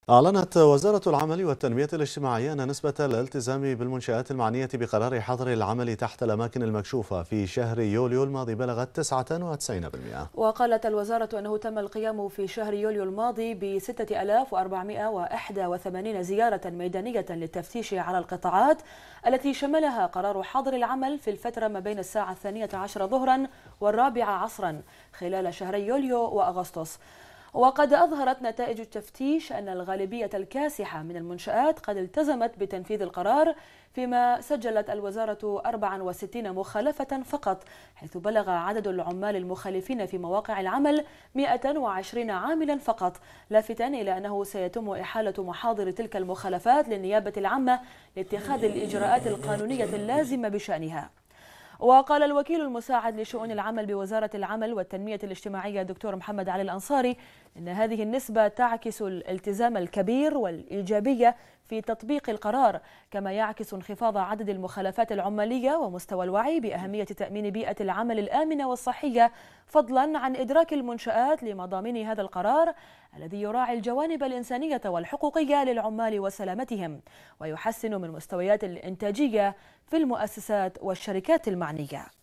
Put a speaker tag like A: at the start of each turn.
A: أعلنت وزارة العمل والتنمية الاجتماعية أن نسبة الالتزام بالمنشآت المعنية بقرار حظر العمل تحت الأماكن المكشوفة في شهر يوليو الماضي بلغت 99%
B: وقالت الوزارة أنه تم القيام في شهر يوليو الماضي ب 6481 زيارة ميدانية للتفتيش على القطاعات التي شملها قرار حظر العمل في الفترة ما بين الساعة الثانية عشر ظهرا والرابعة عصرا خلال شهري يوليو وأغسطس وقد أظهرت نتائج التفتيش أن الغالبية الكاسحة من المنشآت قد التزمت بتنفيذ القرار فيما سجلت الوزارة 64 مخالفة فقط حيث بلغ عدد العمال المخالفين في مواقع العمل 120 عاملا فقط لافتا إلى أنه سيتم إحالة محاضر تلك المخالفات للنيابة العامة لاتخاذ الإجراءات القانونية اللازمة بشأنها وقال الوكيل المساعد لشؤون العمل بوزارة العمل والتنمية الاجتماعية دكتور محمد علي الأنصاري أن هذه النسبة تعكس الالتزام الكبير والإيجابية في تطبيق القرار كما يعكس انخفاض عدد المخالفات العمالية ومستوى الوعي بأهمية تأمين بيئة العمل الآمنة والصحية فضلا عن إدراك المنشآت لمضامين هذا القرار الذي يراعي الجوانب الإنسانية والحقوقية للعمال وسلامتهم ويحسن من مستويات الإنتاجية في المؤسسات والشركات المعنية